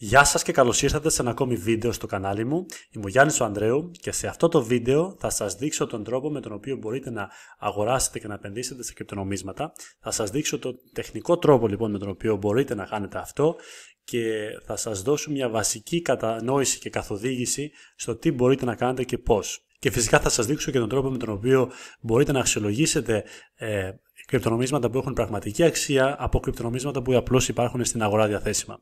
Γεια σας και καλώς ήρθατε σε ένα ακόμη βίντεο στο κανάλι μου. Είμαι ο Γιάννης ο Ανδρέου και σε αυτό το βίντεο θα σας δείξω τον τρόπο με τον οποίο μπορείτε να αγοράσετε και να επενδύσετε σε κρυπτονομίσματα. Θα σας δείξω τον τεχνικό τρόπο λοιπόν με τον οποίο μπορείτε να κάνετε αυτό και θα σας δώσω μια βασική κατανόηση και καθοδήγηση στο τι μπορείτε να κάνετε και πώς. Και φυσικά θα σας δείξω και τον τρόπο με τον οποίο μπορείτε να αξιολογήσετε ε, κρυπτονομίσματα που έχουν πραγματική αξία από κρυπτονομίσματα που απλώς υπάρχουν στην αγορά διαθέσιμα.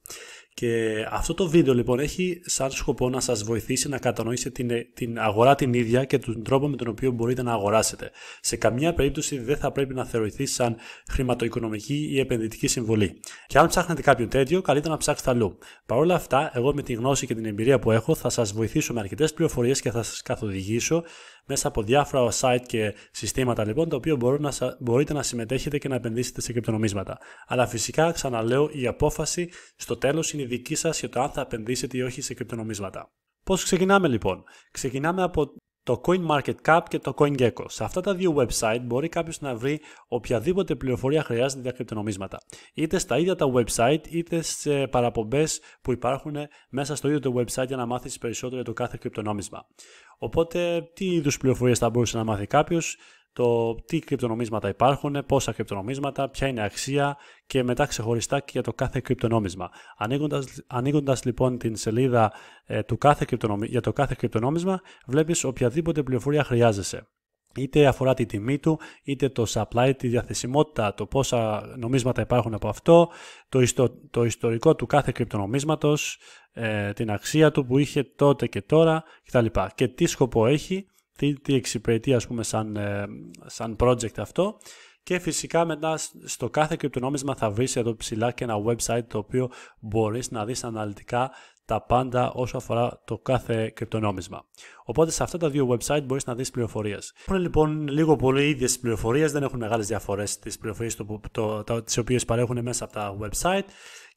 Και αυτό το βίντεο λοιπόν έχει σαν σκοπό να σας βοηθήσει να κατανοήσετε την, την αγορά την ίδια και τον τρόπο με τον οποίο μπορείτε να αγοράσετε. Σε καμία περίπτωση δεν θα πρέπει να θεωρηθεί σαν χρηματοοικονομική ή επενδυτική συμβολή. Και αν ψάχνετε κάποιο τέτοιο, καλύτερα να ψάξετε αλλού. Παρ' όλα αυτά, εγώ με τη γνώση και την εμπειρία που έχω θα σας βοηθήσω με αρκετές πληροφορίες και θα σας καθοδηγήσω μέσα από διάφορα site και συστήματα λοιπόν, τα οποία μπορείτε να συμμετέχετε και να επενδύσετε σε κρυπτονομίσματα. Αλλά φυσικά, ξαναλέω, η απόφαση στο τέλος είναι η δική σας για το αν θα επενδύσετε ή όχι σε κρυπτονομίσματα. Πώς ξεκινάμε λοιπόν, Ξεκινάμε από το CoinMarketCap και το CoinGecko. Σε αυτά τα δύο website μπορεί κάποιος να βρει οποιαδήποτε πληροφορία χρειάζεται για κρυπτονομίσματα. Είτε στα ίδια τα website, είτε σε παραπομπές που υπάρχουν μέσα στο ίδιο το website για να μάθεις περισσότερο για το κάθε κρυπτονόμισμα. Οπότε, τι είδους πληροφορίες θα μπορούσε να μάθει κάποιος, το τι κρυπτονομίσματα υπάρχουν, πόσα κρυπτονομίσματα, ποια είναι αξία και μετά ξεχωριστά και για το κάθε κρυπτονόμισμα. Ανοίγοντας, ανοίγοντας λοιπόν την σελίδα ε, του κάθε για το κάθε κρυπτονόμισμα βλέπεις οποιαδήποτε πληροφορία χρειάζεσαι. Είτε αφορά τη τιμή του, είτε το supply, τη διαθεσιμότητα, το πόσα νομίσματα υπάρχουν από αυτό, το, ιστο... το ιστορικό του κάθε κρυπτονομίσματος, ε, την αξία του που είχε τότε και τώρα κτλ. Και τι σκοπό έχει τι, τι εξυπηρετεί ας πούμε σαν, ε, σαν project αυτό και φυσικά μετά στο κάθε κρυπτονόμισμα θα βρεις εδώ ψηλά και ένα website το οποίο μπορείς να δεις αναλυτικά τα πάντα όσο αφορά το κάθε κρυπτονόμισμα. Οπότε σε αυτά τα δύο website μπορείς να δεις πληροφορίες. Έχουν λοιπόν λίγο πολύ ίδιες πληροφορίες, δεν έχουν μεγάλες διαφορές τις πληροφορίες το, το, τις οποίες παρέχουν μέσα από τα website.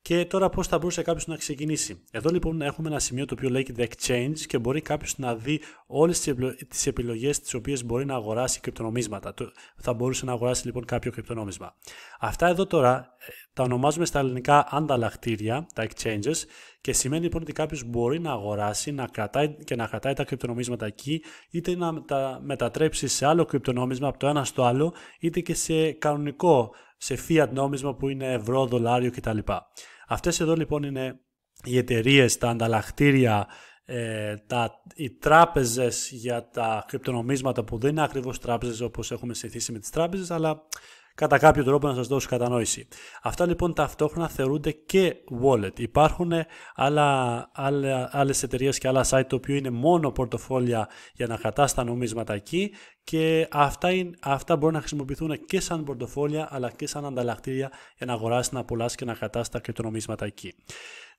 Και τώρα πώς θα μπορούσε κάποιος να ξεκινήσει. Εδώ λοιπόν έχουμε ένα σημείο το οποίο λέγεται Exchange και μπορεί κάποιος να δει όλες τις επιλογές τις οποίες μπορεί να αγοράσει κρυπτονομίσματα. Θα μπορούσε να αγοράσει λοιπόν κάποιο κρυπτονόμισμα. Αυτά εδώ τώρα ε, τα ονομάζουμε στα ελληνικά ανταλλακτήρια, τα exchanges, και σημαίνει λοιπόν ότι κάποιος μπορεί να αγοράσει να κρατάει και να κρατάει τα κρυπτονομίσματα εκεί, είτε να τα μετατρέψει σε άλλο κρυπτονόμισμα από το ένα στο άλλο, είτε και σε κανονικό, σε fiat νόμισμα που είναι ευρώ, δολάριο κτλ. Αυτές εδώ λοιπόν είναι οι εταιρείες, τα ανταλλακτήρια, ε, τα, οι τράπεζες για τα κρυπτονομίσματα που δεν είναι ακριβώς τράπεζες όπως έχουμε συνηθίσει με τις τράπεζες, αλλά κατά κάποιο τρόπο να σας δώσω κατανόηση. Αυτά λοιπόν ταυτόχρονα θεωρούνται και wallet. Υπάρχουν άλλε εταιρείε άλλες εταιρείες και άλλα site το οποίο είναι μόνο πορτοφόλια για να κατάστα τα νομίσματα εκεί και αυτά, είναι, αυτά μπορούν να χρησιμοποιηθούν και σαν πορτοφόλια αλλά και σαν ανταλλακτήρια για να αγοράσεις, να πουλάς και να κρατάς τα κρυπτονομίσματα εκεί.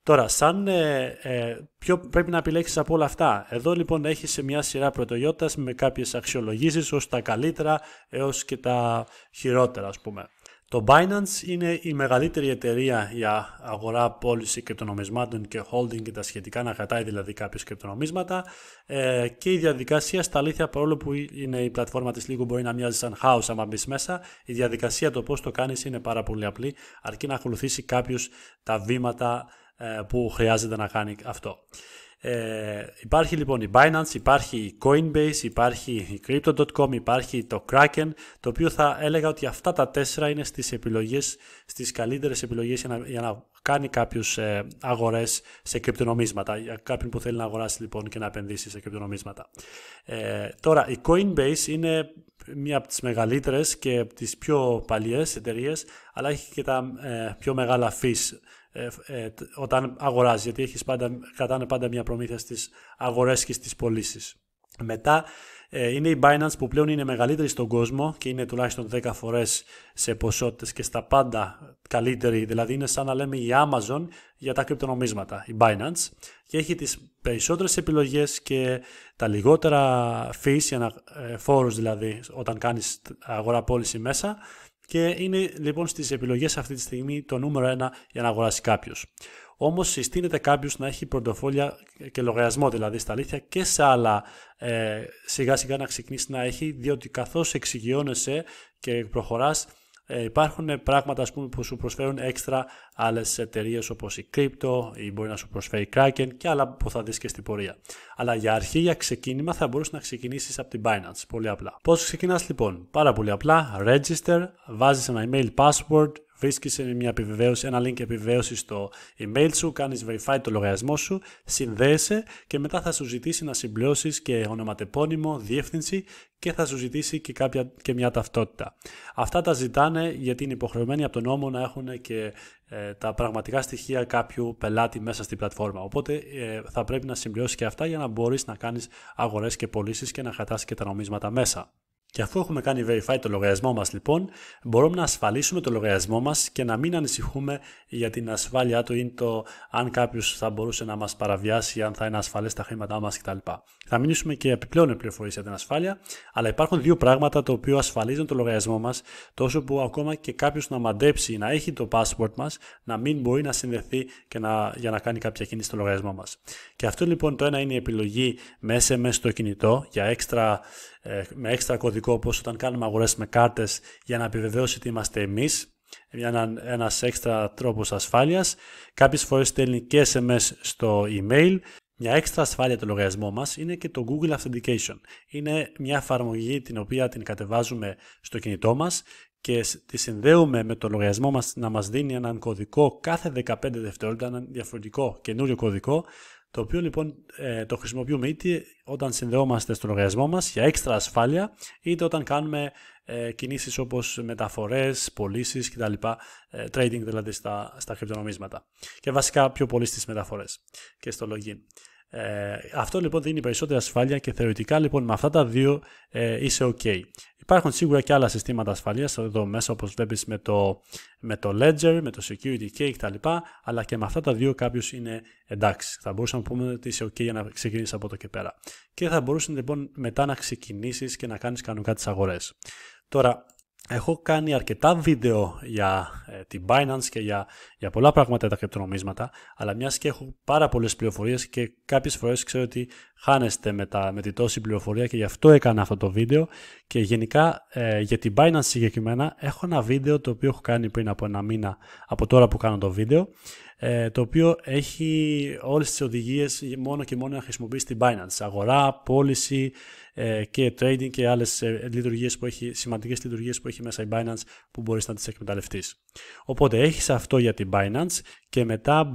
Τώρα, ε, ε, ποιο πρέπει να επιλέξεις από όλα αυτά. Εδώ λοιπόν έχεις μια σειρά πρωτοιότητας με κάποιες αξιολογήσεις ως τα καλύτερα έως και τα χειρότερα ας πούμε. Το Binance είναι η μεγαλύτερη εταιρεία για αγορά, πώληση κρυπτονομισμάτων και holding και τα σχετικά, να κρατάει δηλαδή κάποιες κρυπτονομίσματα ε, και η διαδικασία στα αλήθεια παρόλο που είναι η πλατφόρμα της λίγο μπορεί να μοιάζει σαν house άμα μπεις μέσα, η διαδικασία το πώς το κάνεις είναι πάρα πολύ απλή αρκεί να ακολουθήσει κάποιος τα βήματα ε, που χρειάζεται να κάνει αυτό. Ε, υπάρχει λοιπόν η Binance, υπάρχει η Coinbase, υπάρχει η Crypto.com, υπάρχει το Kraken, το οποίο θα έλεγα ότι αυτά τα τέσσερα είναι στις επιλογές, στις καλύτερες επιλογές για να, κάνει κάποιους ε, αγορές σε κρυπτονομίσματα, για κάποιον που θέλει να αγοράσει λοιπόν και να επενδύσει σε κρυπτονομίσματα. Ε, τώρα η Coinbase είναι μία από τις μεγαλύτερες και τις πιο παλιές εταιρείες, αλλά έχει και τα ε, πιο μεγάλα fees ε, ε όταν αγοράζει, γιατί έχεις πάντα, κρατάνε πάντα μια προμήθεια στις αγορές και στις πωλήσεις. Μετά ε, είναι η Binance που πλέον είναι μεγαλύτερη στον κόσμο και είναι τουλάχιστον 10 φορές σε ποσότητες και στα πάντα καλύτερη, δηλαδή είναι σαν να λέμε η Amazon για τα κρυπτονομίσματα, η Binance και έχει τις περισσότερες επιλογές και τα λιγότερα fees, ε, φόρους δηλαδή όταν κάνεις αγορά πώληση μέσα και είναι λοιπόν στις επιλογές αυτή τη στιγμή το νούμερο ένα για να αγοράσει κάποιος. Όμως συστήνεται κάποιος να έχει πρωτοφόλια και λογαριασμό δηλαδή στα αλήθεια και σε άλλα ε, σιγά σιγά να ξεκινήσει να έχει, διότι καθώς εξοικειώνεσαι και προχωράς ε, υπάρχουν πράγματα που σου προσφέρουν έξτρα άλλες εταιρείες όπως η Crypto ή μπορεί να σου προσφέρει Kraken και άλλα που θα δεις και στην πορεία. Αλλά για αρχή, για ξεκίνημα, θα μπορούσες να ξεκινήσεις από την Binance. Πολύ απλά. Πώς ξεκινάς λοιπόν, πάρα πολύ απλά. Register, βάζεις ένα email password, βρίσκεις μια επιβεβαίωση, ένα link επιβεβαίωσης στο email σου, κάνεις verify το λογαριασμό σου, συνδέεσαι και μετά θα σου ζητήσει να συμπληρώσεις και ονοματεπώνυμο, διεύθυνση και θα σου ζητήσει και, κάποια, και μια ταυτότητα. Αυτά τα ζητάνε γιατί είναι υποχρεωμένοι από τον νόμο να έχουν και ε, τα πραγματικά στοιχεία κάποιου πελάτη μέσα στην πλατφόρμα. Οπότε ε, θα πρέπει να συμπληρώσεις και αυτά για να μπορείς να κάνεις αγορές και πωλήσεις και να χατάσεις και τα νομίσματα μέσα. Και αφού έχουμε κάνει verify το λογαριασμό μας λοιπόν, μπορούμε να ασφαλίσουμε το λογαριασμό μας και να μην ανησυχούμε για την ασφάλειά του ή το αν κάποιος θα μπορούσε να μας παραβιάσει, αν θα είναι ασφαλές τα χρήματά μας κτλ. Θα μείνουμε και επιπλέον πληροφορίες για την ασφάλεια, αλλά υπάρχουν δύο πράγματα τα οποία ασφαλίζουν το λογαριασμό μας, τόσο που ακόμα και κάποιος να μαντέψει, να έχει το password μας, να μην μπορεί να συνδεθεί και να, για να κάνει κάποια κίνηση στο λογαριασμό μας. Και αυτό λοιπόν το ένα είναι η επιλογή με στο κινητό για έξτρα ε, με έξτρα κωδικό όπως όταν κάνουμε αγορές με κάρτες για να επιβεβαιώσει ότι είμαστε εμείς ένα, ένας έξτρα τρόπος ασφάλειας. Κάποιες φορές στέλνει και SMS στο email. Μια έξτρα ασφάλεια του λογαριασμό μας είναι και το Google Authentication. Είναι μια εφαρμογή την οποία την κατεβάζουμε στο κινητό μας και τη συνδέουμε με το λογαριασμό μας να μας δίνει έναν κωδικό κάθε 15 δευτερόλεπτα, έναν διαφορετικό καινούριο κωδικό, το οποίο λοιπόν ε, το χρησιμοποιούμε είτε όταν συνδεόμαστε στο λογαριασμό μας για έξτρα ασφάλεια, είτε όταν κάνουμε ε, κινήσεις όπως μεταφορές, πωλήσεις κτλ. Ε, trading δηλαδή στα, στα κρυπτονομίσματα. Και βασικά πιο πολύ στις μεταφορές και στο login. Ε, αυτό λοιπόν δίνει περισσότερη ασφάλεια και θεωρητικά λοιπόν με αυτά τα δύο ε, είσαι ok. Υπάρχουν σίγουρα και άλλα συστήματα ασφαλείας εδώ μέσα όπως βλέπεις με το, με το Ledger, με το Security Cake κτλ. Αλλά και με αυτά τα δύο κάποιος είναι εντάξει. Θα μπορούσαμε να πούμε ότι είσαι ok για να ξεκινήσεις από εδώ και πέρα. Και θα μπορούσες λοιπόν μετά να ξεκινήσεις και να κάνεις κανονικά τις αγορές. Τώρα Έχω κάνει αρκετά βίντεο για ε, την Binance και για, για πολλά πράγματα τα κρυπτονομίσματα, αλλά μιας και έχω πάρα πολλές πληροφορίες και κάποιες φορές ξέρω ότι χάνεστε με, τα, με τη τόση πληροφορία και γι' αυτό έκανα αυτό το βίντεο και γενικά ε, για την Binance συγκεκριμένα έχω ένα βίντεο το οποίο έχω κάνει πριν από ένα μήνα από τώρα που κάνω το βίντεο ε, το οποίο έχει όλες τις οδηγίες μόνο και μόνο να χρησιμοποιήσει την Binance. Αγορά, πώληση ε, και trading και άλλες ε, λειτουργίες που έχει, σημαντικές λειτουργίες που έχει μέσα η Binance που μπορείς να τις εκμεταλλευτείς. Οπότε έχεις αυτό για την Binance και μετά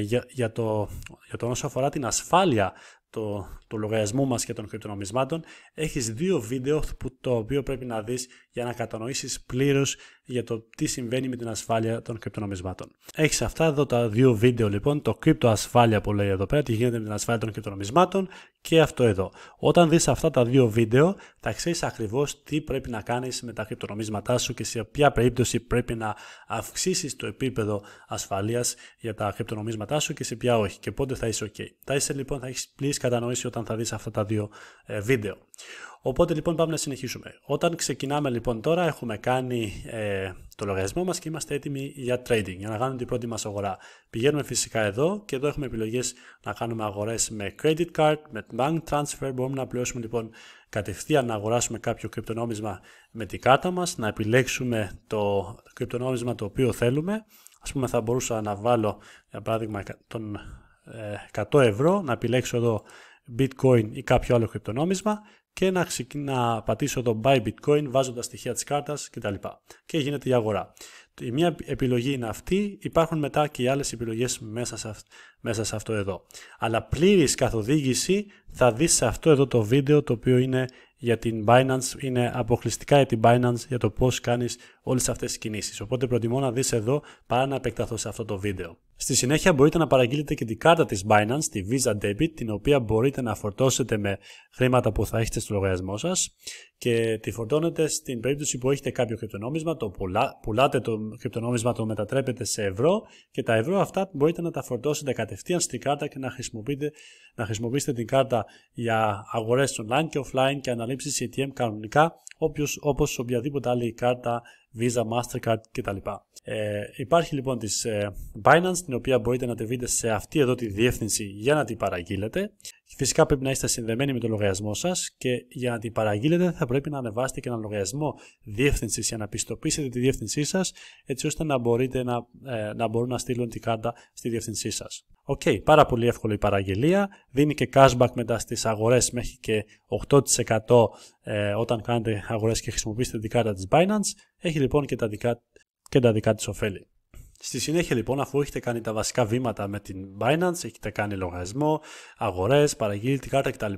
για, για, το, για το όσο αφορά την ασφάλεια το, του λογαριασμού μας και των κρυπτονομισμάτων έχεις δύο βίντεο που το οποίο πρέπει να δεις για να κατανοήσεις πλήρως για το τι συμβαίνει με την ασφάλεια των κρυπτονομισμάτων. Έχεις αυτά εδώ τα δύο βίντεο λοιπόν, το ασφάλεια που λέει εδώ πέρα, τι γίνεται με την ασφάλεια των κρυπτονομισμάτων και αυτό εδώ. Όταν δεις αυτά τα δύο βίντεο θα ξέρεις ακριβώς τι πρέπει να κάνεις με τα κρυπτονομίσματά σου και σε ποια περίπτωση πρέπει να αυξήσεις το επίπεδο ασφαλείας για τα κρυπτονομίσματά σου και σε ποια όχι και πότε θα είσαι ok. Θα είσαι λοιπόν, θα έχεις πλήρης κατανοήσει όταν θα δεις αυτά τα δύο ε, βίντεο. Οπότε λοιπόν πάμε να συνεχίσουμε. Όταν ξεκινάμε λοιπόν τώρα έχουμε κάνει ε, το λογαριασμό μας και είμαστε έτοιμοι για trading, για να κάνουμε την πρώτη μας αγορά. Πηγαίνουμε φυσικά εδώ και εδώ έχουμε επιλογές να κάνουμε αγορές με credit card, με bank transfer. Μπορούμε να πληρώσουμε λοιπόν κατευθείαν να αγοράσουμε κάποιο κρυπτονόμισμα με την κάρτα μας, να επιλέξουμε το κρυπτονόμισμα το οποίο θέλουμε. Ας πούμε θα μπορούσα να βάλω για παράδειγμα τον 100 ε, ευρώ, να επιλέξω εδώ bitcoin ή κάποιο άλλο κρυπτονόμισμα και να, πατήσω το buy bitcoin βάζοντας στοιχεία της κάρτας κτλ. Και γίνεται η αγορά. Η μία επιλογή είναι αυτή, υπάρχουν μετά και οι άλλες επιλογές μέσα σε, αυτό εδώ. Αλλά πλήρης καθοδήγηση θα δεις σε αυτό εδώ το βίντεο το οποίο είναι για την Binance, είναι αποκλειστικά για την Binance για το πώς κάνεις όλες αυτές τις κινήσεις. Οπότε προτιμώ να δεις εδώ παρά να επεκταθώ σε αυτό το βίντεο. Στη συνέχεια μπορείτε να παραγγείλετε και την κάρτα της Binance, τη Visa Debit, την οποία μπορείτε να φορτώσετε με χρήματα που θα έχετε στο λογαριασμό σας και τη φορτώνετε στην περίπτωση που έχετε κάποιο κρυπτονόμισμα, το πουλάτε το κρυπτονόμισμα, το μετατρέπετε σε ευρώ και τα ευρώ αυτά μπορείτε να τα φορτώσετε κατευθείαν στην κάρτα και να χρησιμοποιείτε, να χρησιμοποιήσετε την κάρτα για αγορές online και offline και αναλήψεις ATM κανονικά όπως όπως οποιαδήποτε άλλη κάρτα, Visa, Mastercard κτλ. Ε, υπάρχει λοιπόν της ε, Binance, την οποία μπορείτε να τη βρείτε σε αυτή εδώ τη διεύθυνση για να την παραγγείλετε Φυσικά πρέπει να είστε συνδεμένοι με το λογαριασμό σας και για να την παραγγείλετε θα πρέπει να ανεβάσετε και ένα λογαριασμό διεύθυνσης για να πιστοποιήσετε τη διεύθυνσή σας, έτσι ώστε να, μπορείτε να, ε, να μπορούν να στείλουν την κάρτα στη διεύθυνσή σας. Οκ, okay, πάρα πολύ εύκολη η παραγγελία. Δίνει και cashback μετά στις αγορές μέχρι και 8% ε, όταν κάνετε αγορές και χρησιμοποιήσετε την κάρτα της Binance. Έχει λοιπόν και τα δικά, και τα δικά της ωφέλη. Στη συνέχεια λοιπόν αφού έχετε κάνει τα βασικά βήματα με την Binance, έχετε κάνει λογαριασμό, αγορές, παραγγείλει την κάρτα κτλ.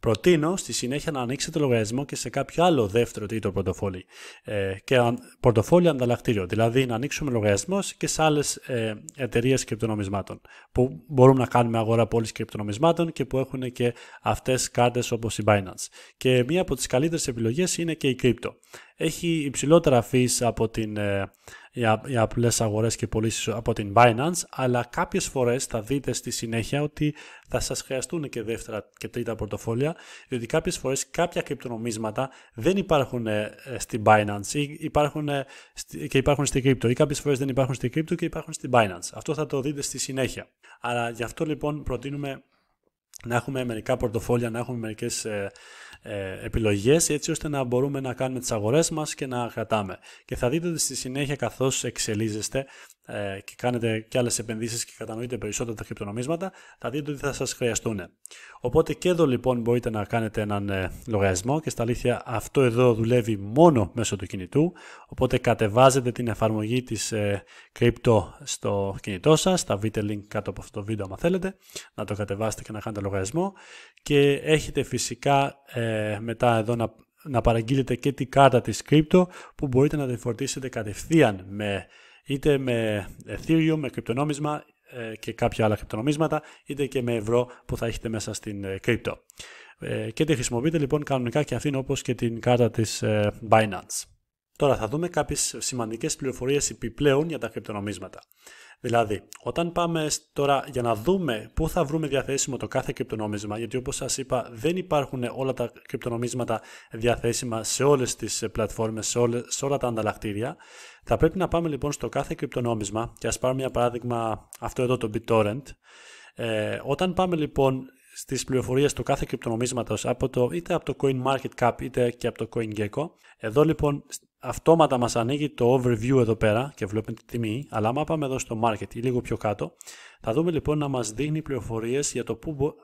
Προτείνω στη συνέχεια να ανοίξετε λογαριασμό και σε κάποιο άλλο δεύτερο τρίτο πορτοφόλι ε, και πορτοφόλι ανταλλακτήριο. Δηλαδή να ανοίξουμε λογαριασμός και σε άλλες ε, εταιρείες κρυπτονομισμάτων που μπορούμε να κάνουμε αγορά πόλης κρυπτονομισμάτων και που έχουν και αυτές κάρτες όπως η Binance. Και μία από τις καλύτερες επιλογές είναι και η κρύπτο. Έχει υψηλότερα fees από την. Ε, για, για απλές αγορές και πωλήσεις από την Binance, αλλά κάποιες φορές θα δείτε στη συνέχεια ότι θα σας χρειαστούν και δεύτερα και τρίτα πορτοφόλια, διότι κάποιες φορές κάποια κρυπτονομίσματα δεν υπάρχουν ε, στην Binance ή υπάρχουν ε, και υπάρχουν στην κρύπτο ή κάποιες φορές δεν υπάρχουν στην κρύπτο και υπάρχουν στην Binance. Αυτό θα το δείτε στη συνέχεια. Αλλά γι' αυτό λοιπόν προτείνουμε να έχουμε μερικά πορτοφόλια, να έχουμε μερικές ε, ε, επιλογές έτσι ώστε να μπορούμε να κάνουμε τις αγορές μας και να κρατάμε. Και θα δείτε ότι στη συνέχεια καθώς εξελίζεστε ε, και κάνετε και άλλες επενδύσεις και κατανοείτε περισσότερα τα κρυπτονομίσματα, θα δείτε ότι θα σας χρειαστούν. Οπότε και εδώ λοιπόν μπορείτε να κάνετε έναν ε, λογαριασμό και στα αλήθεια αυτό εδώ δουλεύει μόνο μέσω του κινητού, οπότε κατεβάζετε την εφαρμογή της κρυπτο στο κινητό σας, θα βρείτε link κάτω από αυτό το βίντεο αν θέλετε, να το κατεβάσετε και να κάνετε λογαριασμό και έχετε φυσικά μετά εδώ να, να παραγγείλετε και την κάρτα της crypto που μπορείτε να την φορτίσετε κατευθείαν με, είτε με Ethereum, με κρυπτονόμισμα ε, και κάποια άλλα κρυπτονομίσματα, είτε και με ευρώ που θα έχετε μέσα στην ε, crypto. Ε, και τη χρησιμοποιείτε λοιπόν κανονικά και αυτήν όπως και την κάρτα της ε, Binance. Τώρα θα δούμε κάποιες σημαντικές πληροφορίες επιπλέον για τα κρυπτονομίσματα. Δηλαδή, όταν πάμε τώρα για να δούμε πού θα βρούμε διαθέσιμο το κάθε κρυπτονόμισμα, γιατί όπως σας είπα δεν υπάρχουν όλα τα κρυπτονομίσματα διαθέσιμα σε όλες τις ε, πλατφόρμες, σε, όλες, σε όλα τα ανταλλακτήρια, θα πρέπει να πάμε λοιπόν στο κάθε κρυπτονόμισμα και ας πάρουμε για παράδειγμα αυτό εδώ το BitTorrent. Ε, όταν πάμε λοιπόν στις πληροφορίες του κάθε κρυπτονομίσματος από το είτε από το CoinMarketCap είτε και από το CoinGecko. Εδώ λοιπόν αυτόματα μας ανοίγει το overview εδώ πέρα και βλέπουμε τη τιμή, αλλά άμα πάμε εδώ στο market ή λίγο πιο κάτω, θα δούμε λοιπόν να μας δείχνει πληροφορίες για το πού,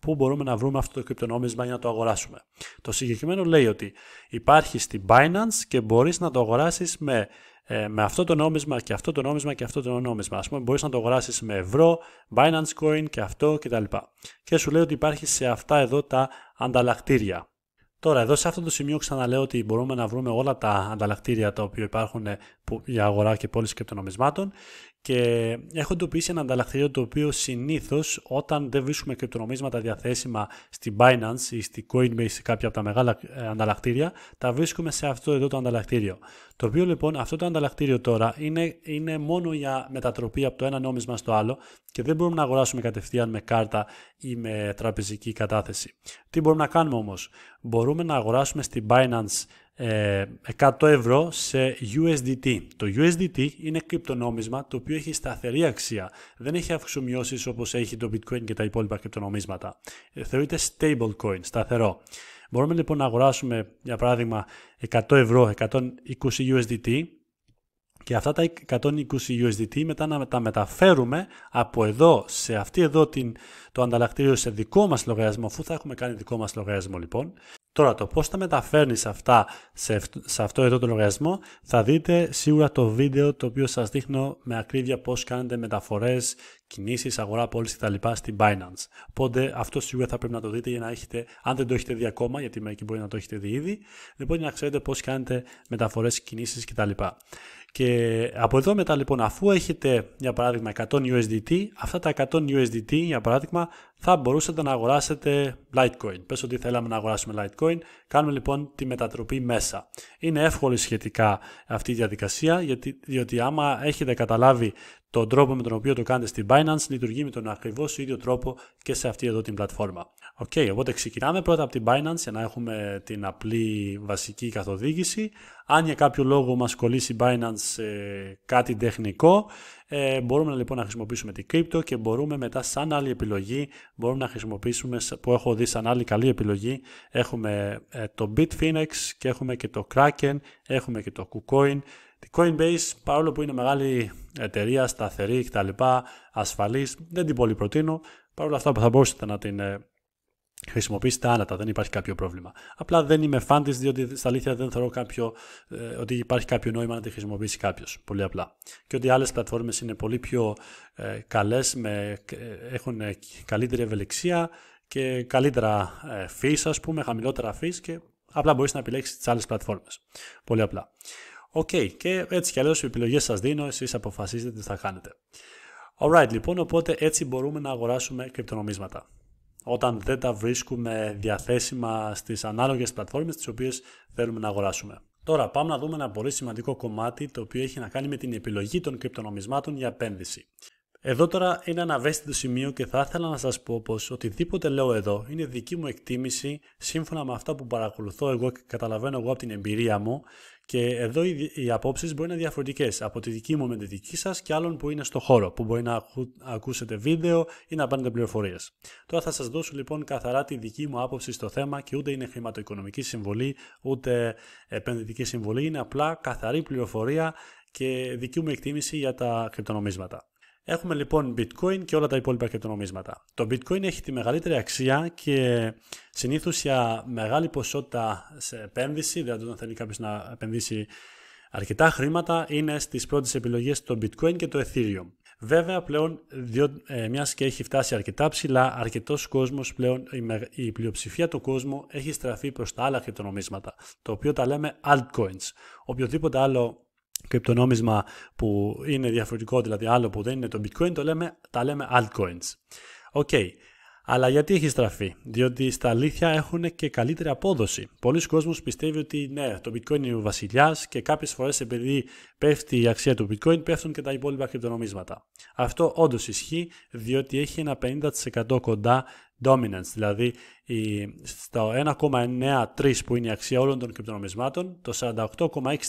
πού μπορούμε να βρούμε αυτό το κρυπτονόμισμα για να το αγοράσουμε. Το συγκεκριμένο λέει ότι υπάρχει στη Binance και μπορείς να το αγοράσεις με ε, με αυτό το νόμισμα και αυτό το νόμισμα και αυτό το νόμισμα. Ας πούμε μπορείς να το αγοράσεις με ευρώ, Binance Coin και αυτό κτλ. Και, και σου λέει ότι υπάρχει σε αυτά εδώ τα ανταλλακτήρια. Τώρα, εδώ σε αυτό το σημείο ξαναλέω ότι μπορούμε να βρούμε όλα τα ανταλλακτήρια τα οποία υπάρχουν ε, για αγορά και πώληση κρυπτονομισμάτων και έχω εντοπίσει ένα ανταλλακτήριο το οποίο συνήθως όταν δεν βρίσκουμε κρυπτονομίσματα διαθέσιμα στην Binance ή στην Coinbase ή κάποια από τα μεγάλα ε, ανταλλακτήρια, τα βρίσκουμε σε αυτό εδώ το ανταλλακτήριο. Το οποίο λοιπόν αυτό το ανταλλακτήριο τώρα είναι, είναι μόνο για μετατροπή από το ένα νόμισμα στο άλλο και δεν μπορούμε να αγοράσουμε κατευθείαν με κάρτα ή με τραπεζική κατάθεση. Τι μπορούμε να κάνουμε όμως, μπορούμε να αγοράσουμε στην Binance 100 ευρώ σε USDT. Το USDT είναι κρυπτονόμισμα το οποίο έχει σταθερή αξία. Δεν έχει αυξομοιώσεις όπως έχει το bitcoin και τα υπόλοιπα κρυπτονομίσματα. Ε, θεωρείται stable coin, σταθερό. Μπορούμε λοιπόν να αγοράσουμε για παράδειγμα 100 ευρώ, 120 USDT και αυτά τα 120 USDT μετά να τα μεταφέρουμε από εδώ σε αυτή εδώ την, το ανταλλακτήριο σε δικό μας λογαριασμό αφού θα έχουμε κάνει δικό μας λογαριασμό λοιπόν Τώρα το πώς θα μεταφέρνεις αυτά σε, σε αυτό εδώ το λογαριασμό θα δείτε σίγουρα το βίντεο το οποίο σας δείχνω με ακρίβεια πώς κάνετε μεταφορές κινήσεις, αγορά, πώληση κτλ. στην Binance. Οπότε αυτό σίγουρα θα πρέπει να το δείτε για να έχετε, αν δεν το έχετε δει ακόμα, γιατί μερικοί μπορεί να το έχετε δει ήδη, λοιπόν για να ξέρετε πώς κάνετε μεταφορές κινήσεις κτλ. Και από εδώ μετά λοιπόν αφού έχετε για παράδειγμα 100 USDT, αυτά τα 100 USDT για παράδειγμα θα μπορούσατε να αγοράσετε Litecoin. Πες ότι θέλαμε να αγοράσουμε Litecoin, κάνουμε λοιπόν τη μετατροπή μέσα. Είναι εύκολη σχετικά αυτή η διαδικασία γιατί, διότι άμα έχετε καταλάβει τον τρόπο με τον οποίο το κάνετε στην Binance λειτουργεί με τον ακριβώς ίδιο τρόπο και σε αυτή εδώ την πλατφόρμα. Οκ, okay, οπότε ξεκινάμε πρώτα από την Binance για να έχουμε την απλή βασική καθοδήγηση. Αν για κάποιο λόγο μας κολλήσει η Binance ε, κάτι τεχνικό, ε, μπορούμε λοιπόν να χρησιμοποιήσουμε την crypto και μπορούμε μετά σαν άλλη επιλογή, μπορούμε να χρησιμοποιήσουμε, που έχω δει σαν άλλη καλή επιλογή, έχουμε ε, το Bitfinex και έχουμε και το Kraken, έχουμε και το KuCoin, η Coinbase, παρόλο που είναι μεγάλη εταιρεία, σταθερή κτλ., ασφαλής, δεν την πολύ προτείνω. Παρ' όλα αυτά που θα μπορούσατε να την ε, χρησιμοποιήσετε άνατα, δεν υπάρχει κάποιο πρόβλημα. Απλά δεν είμαι φαν της, διότι στα αλήθεια δεν θεωρώ κάποιο, ε, ότι υπάρχει κάποιο νόημα να τη χρησιμοποιήσει κάποιος. Πολύ απλά. Και ότι άλλες πλατφόρμες είναι πολύ πιο ε, καλές, ε, έχουν ε, καλύτερη ευελιξία και καλύτερα φύση, ε, ας πούμε, χαμηλότερα fees και απλά μπορείς να επιλέξεις τις άλλες πλατφόρμες. Πολύ απλά. Οκ, okay, και έτσι κι αλλιώς οι επιλογές σας δίνω, εσείς αποφασίζετε τι θα κάνετε. Alright, λοιπόν, οπότε έτσι μπορούμε να αγοράσουμε κρυπτονομίσματα. Όταν δεν τα βρίσκουμε διαθέσιμα στις ανάλογες πλατφόρμες τις οποίες θέλουμε να αγοράσουμε. Τώρα πάμε να δούμε ένα πολύ σημαντικό κομμάτι το οποίο έχει να κάνει με την επιλογή των κρυπτονομισμάτων για επένδυση. Εδώ τώρα είναι ένα ευαίσθητο σημείο και θα ήθελα να σας πω πως οτιδήποτε λέω εδώ είναι δική μου εκτίμηση σύμφωνα με αυτά που παρακολουθώ εγώ και καταλαβαίνω εγώ από την εμπειρία μου και εδώ οι απόψεις μπορεί να είναι διαφορετικές από τη δική μου με τη δική σας και άλλων που είναι στο χώρο, που μπορεί να ακούσετε βίντεο ή να παίρνετε πληροφορίες. Τώρα θα σας δώσω λοιπόν καθαρά τη δική μου άποψη στο θέμα και ούτε είναι χρηματοοικονομική συμβολή, ούτε επενδυτική συμβολή. Είναι απλά καθαρή πληροφορία και δική μου εκτίμηση για τα κρυπτονομίσματα. Έχουμε λοιπόν bitcoin και όλα τα υπόλοιπα κρυπτονομίσματα. Το bitcoin έχει τη μεγαλύτερη αξία και συνήθως για μεγάλη ποσότητα σε επένδυση, δηλαδή όταν θέλει κάποιος να επενδύσει αρκετά χρήματα, είναι στις πρώτες επιλογές το bitcoin και το ethereum. Βέβαια πλέον, ε, μιας και έχει φτάσει αρκετά ψηλά, αρκετός κόσμος πλέον, η, πλειοψηφία του κόσμου έχει στραφεί προς τα άλλα κρυπτονομίσματα, το οποίο τα λέμε altcoins. Οποιοδήποτε άλλο κρυπτονόμισμα που είναι διαφορετικό, δηλαδή άλλο που δεν είναι το bitcoin, το λέμε, τα λέμε altcoins. Οκ. Okay. Αλλά γιατί έχει στραφεί, διότι στα αλήθεια έχουν και καλύτερη απόδοση. Πολλοί κόσμος πιστεύει ότι ναι, το bitcoin είναι ο βασιλιάς και κάποιες φορές επειδή πέφτει η αξία του bitcoin πέφτουν και τα υπόλοιπα κρυπτονομίσματα. Αυτό όντως ισχύει διότι έχει ένα 50% κοντά dominance, δηλαδή η, στο 1,93 που είναι η αξία όλων των κρυπτονομισμάτων, το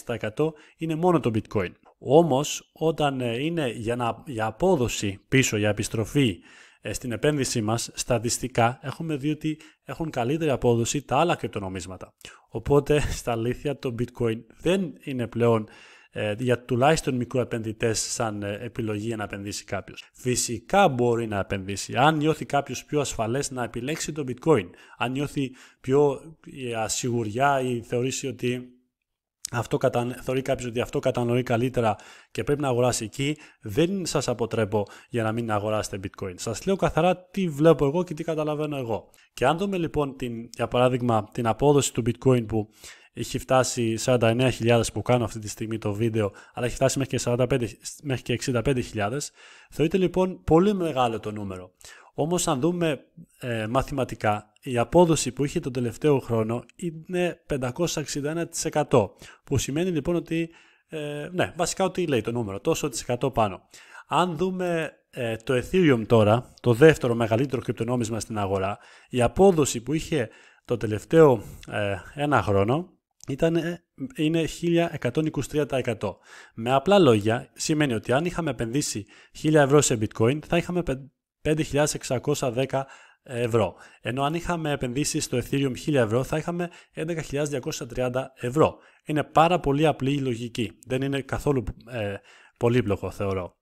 48,6% είναι μόνο το bitcoin. Όμως όταν ε, είναι για, για απόδοση πίσω, για επιστροφή ε, στην επένδυσή μας, στατιστικά έχουμε δει ότι έχουν καλύτερη απόδοση τα άλλα κρυπτονομίσματα. Οπότε στα αλήθεια το bitcoin δεν είναι πλέον ε, για τουλάχιστον μικροεπενδυτέ σαν ε, επιλογή για να επενδύσει κάποιος. Φυσικά μπορεί να επενδύσει. Αν νιώθει κάποιος πιο ασφαλές να επιλέξει το bitcoin. Αν νιώθει πιο ε, ασυγουριά ή θεωρήσει ότι αυτό κατα... θεωρεί κάποιος ότι αυτό κατανοεί καλύτερα και πρέπει να αγοράσει εκεί, δεν σας αποτρέπω για να μην αγοράσετε bitcoin. Σας λέω καθαρά τι βλέπω εγώ και τι καταλαβαίνω εγώ. Και αν δούμε λοιπόν, την, για παράδειγμα, την απόδοση του bitcoin που έχει φτάσει 49.000 που κάνω αυτή τη στιγμή το βίντεο, αλλά έχει φτάσει μέχρι και, 45, μέχρι και 65.000. Θεωρείται λοιπόν πολύ μεγάλο το νούμερο. Όμως αν δούμε ε, μαθηματικά, η απόδοση που είχε τον τελευταίο χρόνο είναι 561%, που σημαίνει λοιπόν ότι, ε, ναι, βασικά ότι λέει το νούμερο, τόσο της 100 πάνω. Αν δούμε ε, το Ethereum τώρα, το δεύτερο μεγαλύτερο κρυπτονόμισμα στην αγορά, η απόδοση που είχε το τελευταίο ένα χρόνο ήταν, ε, είναι 1123%. Με απλά λόγια, σημαίνει ότι αν είχαμε επενδύσει 1000 ευρώ σε bitcoin, θα είχαμε 5610 ευρώ. Ενώ αν είχαμε επενδύσει στο Ethereum 1000 ευρώ, θα είχαμε 11.230 ευρώ. Είναι πάρα πολύ απλή η λογική. Δεν είναι καθόλου ε, πολύπλοκο, θεωρώ.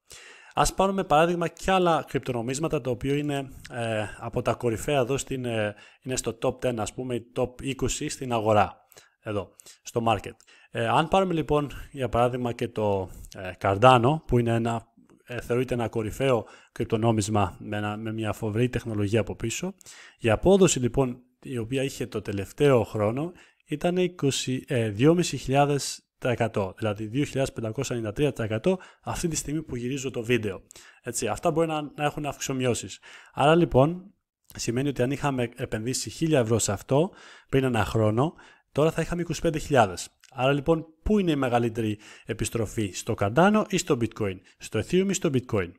Ας πάρουμε παράδειγμα και άλλα κρυπτονομίσματα, τα οποία είναι ε, από τα κορυφαία εδώ, στην, είναι στο top 10, ας πούμε, top 20 στην αγορά εδώ, στο market. Ε, αν πάρουμε λοιπόν για παράδειγμα και το ε, Cardano, που είναι ένα, ε, θεωρείται ένα κορυφαίο κρυπτονόμισμα με, με μια φοβερή τεχνολογία από πίσω, η απόδοση λοιπόν η οποία είχε το τελευταίο χρόνο ήταν 2.500% ε, δηλαδή 2.593% αυτή τη στιγμή που γυρίζω το βίντεο. Έτσι, αυτά μπορεί να, να έχουν αυξομοιώσεις. Άρα λοιπόν σημαίνει ότι αν είχαμε επενδύσει 1.000 ευρώ σε αυτό πριν ένα χρόνο, Τώρα θα είχαμε 25.000. Άρα λοιπόν, πού είναι η μεγαλύτερη επιστροφή, στο Cardano ή στο Bitcoin, στο Ethereum ή στο Bitcoin.